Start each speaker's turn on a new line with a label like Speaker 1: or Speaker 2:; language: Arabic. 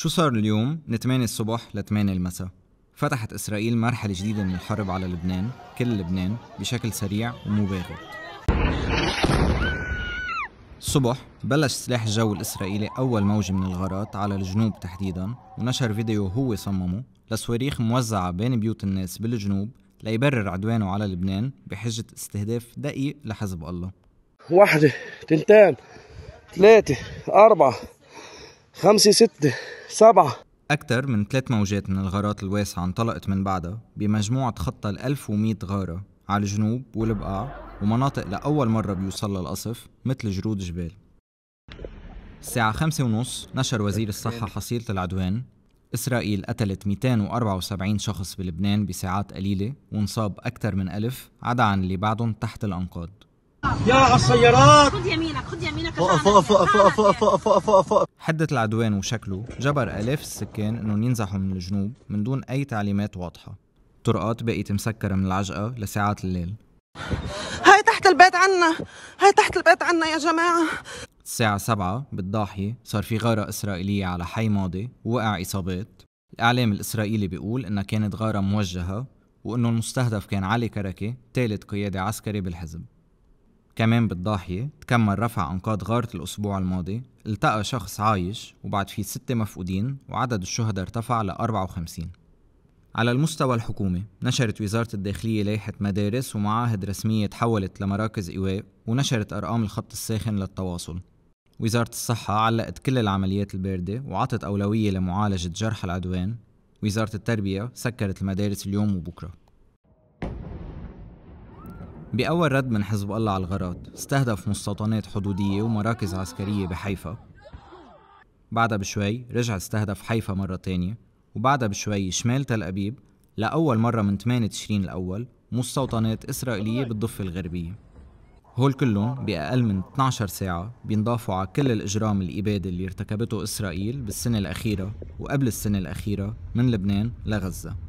Speaker 1: شو صار اليوم من 8 الصبح ل 8 المساء؟ فتحت إسرائيل مرحلة جديدة من الحرب على لبنان كل لبنان بشكل سريع ومباغت الصبح بلش سلاح الجو الإسرائيلي أول موجة من الغارات على الجنوب تحديدا ونشر فيديو هو صممه لصواريخ موزعة بين بيوت الناس بالجنوب ليبرر عدوانه على لبنان بحجة استهداف دقيق لحزب الله واحدة تنتين ثلاثة أربعة خمسة ستة سبعة أكثر من ثلاث موجات من الغارات الواسعة انطلقت من بعدها بمجموع تخطى ال 1100 غارة على الجنوب والبقاع ومناطق لأول مرة بيوصل للقصف مثل جرود جبال الساعة خمسة ونص نشر وزير الصحة حصيلة العدوان إسرائيل قتلت 274 شخص بلبنان بساعات قليلة وانصاب أكثر من ألف عدا عن اللي بعدهم تحت الأنقاض يا السيارات خذ يمينك خذ يمينك فوق فوق فوق فوق فوق فوق فوق فوق فوق العدوان وشكله جبر آلاف السكان إنهم ينزحوا من الجنوب من دون أي تعليمات واضحة طرقات بقيت مسكرة من العجقة لساعات الليل هاي تحت البيت عنا هاي تحت البيت عنا يا جماعة الساعة سبعة بالضاحية صار في غارة إسرائيلية على حي ماضي ووقع إصابات الإعلام الإسرائيلي بيقول إنها كانت غارة موجهة وإنه المستهدف كان علي كركي ثالث قيادة عسكري بالحزب كمان بالضاحية تكمل رفع أنقاض غارة الأسبوع الماضي التقى شخص عايش وبعد فيه ستة مفقودين وعدد الشهداء ارتفع ل 54 على المستوى الحكومي نشرت وزارة الداخلية لائحة مدارس ومعاهد رسمية تحولت لمراكز إيواء ونشرت أرقام الخط الساخن للتواصل وزارة الصحة علقت كل العمليات الباردة وعطت أولوية لمعالجة جرحى العدوان وزارة التربية سكرت المدارس اليوم وبكرة بأول رد من حزب الله على الغارات استهدف مستوطنات حدودية ومراكز عسكرية بحيفا بعدها بشوي رجع استهدف حيفا مرة تانية وبعدها بشوي شمال تل أبيب لأول مرة من 8 تشرين الأول مستوطنات إسرائيلية بالضفة الغربية هول كلهم بأقل من 12 ساعة بينضافوا على كل الإجرام الإبادي اللي ارتكبته إسرائيل بالسنة الأخيرة وقبل السنة الأخيرة من لبنان لغزة